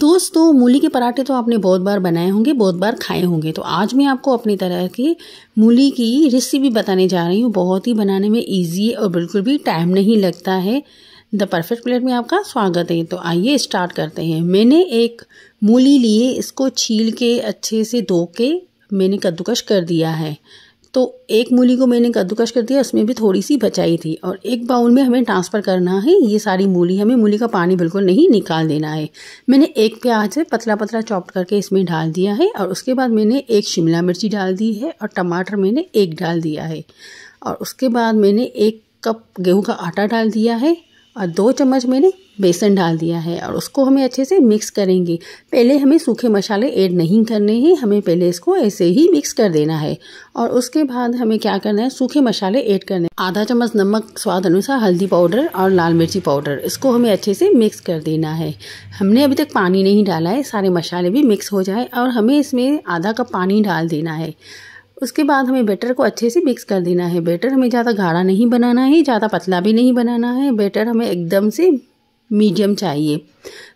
दोस्तों मूली के पराठे तो आपने बहुत बार बनाए होंगे बहुत बार खाए होंगे तो आज मैं आपको अपनी तरह की मूली की रेसिपी बताने जा रही हूँ बहुत ही बनाने में ईजी और बिल्कुल भी टाइम नहीं लगता है द परफेक्ट प्लेट में आपका स्वागत है तो आइए स्टार्ट करते हैं मैंने एक मूली लिए इसको छील के अच्छे से धो के मैंने कद्दूकश कर दिया है तो एक मूली को मैंने कद्दूकश कर दिया उसमें भी थोड़ी सी बचाई थी और एक बाउल में हमें ट्रांसफ़र करना है ये सारी मूली हमें मूली का पानी बिल्कुल नहीं निकाल देना है मैंने एक प्याज पतला पतला चॉप करके इसमें डाल दिया है और उसके बाद मैंने एक शिमला मिर्ची डाल दी है और टमाटर मैंने एक डाल दिया है और उसके बाद मैंने एक कप गेहूँ का आटा डाल दिया है और दो चम्मच मैंने बेसन डाल दिया है और उसको हमें अच्छे से मिक्स करेंगे पहले हमें सूखे मसाले ऐड नहीं करने हैं हमें पहले इसको ऐसे ही मिक्स कर देना है और उसके बाद हमें क्या करना है सूखे मसाले ऐड करने आधा चम्मच नमक स्वाद अनुसार हल्दी पाउडर और लाल मिर्ची पाउडर इसको हमें अच्छे से मिक्स कर देना है हमने अभी तक पानी नहीं डाला है सारे मसाले भी मिक्स हो जाए और हमें इसमें आधा कप पानी डाल देना है उसके बाद हमें बैटर को अच्छे से मिक्स कर देना है बैटर हमें ज़्यादा गाढ़ा नहीं बनाना है ज़्यादा पतला भी नहीं बनाना है बैटर हमें एकदम से मीडियम चाहिए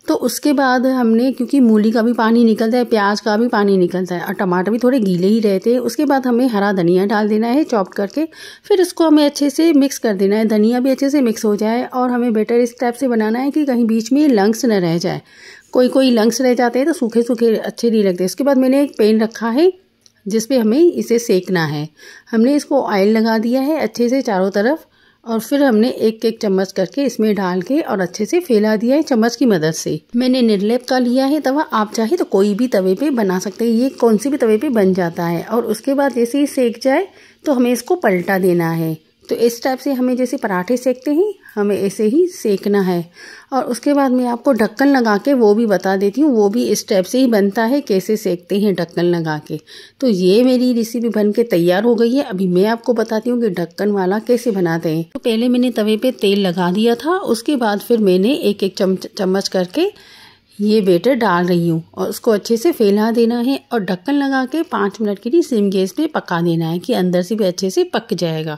तो उसके बाद हमने क्योंकि मूली का भी पानी निकलता है प्याज का भी पानी निकलता है और टमाटर भी थोड़े गीले ही रहते हैं उसके बाद हमें हरा धनिया डाल देना है चॉप करके फिर उसको हमें अच्छे से मिक्स कर देना है धनिया भी अच्छे से मिक्स हो जाए और हमें बेटर इस टाइप से बनाना है कि कहीं बीच में लंग्स न रह जाए कोई कोई लंग्स रह जाते हैं तो सूखे सूखे अच्छे नहीं लगते उसके बाद मैंने एक पेन रखा है जिस पे हमें इसे सेकना है हमने इसको ऑयल लगा दिया है अच्छे से चारों तरफ और फिर हमने एक एक चम्मच करके इसमें डाल के और अच्छे से फैला दिया है चम्मच की मदद से मैंने निर्लेप का लिया है तवा आप चाहे तो कोई भी तवे पे बना सकते हैं ये कौन सी भी तवे पे बन जाता है और उसके बाद जैसे ही सेक जाए तो हमें इसको पलटा देना है तो इस टाइप से हमें जैसे पराठे सेकते हैं हमें ऐसे ही सेकना है और उसके बाद मैं आपको ढक्कन लगा के वो भी बता देती हूँ वो भी इस टाइप से ही बनता है कैसे सेकते हैं ढक्कन लगा के तो ये मेरी रेसिपी बन के तैयार हो गई है अभी मैं आपको बताती हूँ कि ढक्कन वाला कैसे बनाते हैं तो पहले मैंने तवे पे तेल लगा दिया था उसके बाद फिर मैंने एक एक चम्मच करके ये बेटर डाल रही हूँ और उसको अच्छे से फैला देना है और ढक्कन लगा के पाँच मिनट के लिए सिम गैस पे पका देना है कि अंदर से भी अच्छे से पक जाएगा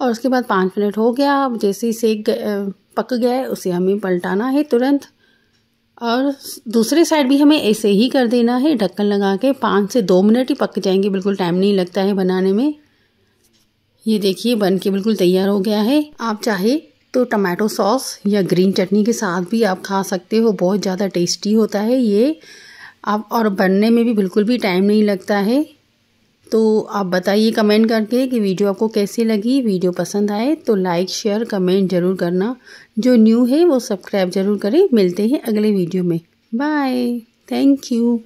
और उसके बाद पाँच मिनट हो गया जैसे ही सेक पक गया है उसे हमें पलटाना है तुरंत और दूसरे साइड भी हमें ऐसे ही कर देना है ढक्कन लगा के पाँच से दो मिनट ही पक जाएंगे बिल्कुल टाइम नहीं लगता है बनाने में ये देखिए बन के बिल्कुल तैयार हो गया है आप चाहे तो टमाटो सॉस या ग्रीन चटनी के साथ भी आप खा सकते हो बहुत ज़्यादा टेस्टी होता है ये आप और बनने में भी बिल्कुल भी टाइम नहीं लगता है तो आप बताइए कमेंट करके कि वीडियो आपको कैसी लगी वीडियो पसंद आए तो लाइक शेयर कमेंट ज़रूर करना जो न्यू है वो सब्सक्राइब ज़रूर करें मिलते हैं अगले वीडियो में बाय थैंक यू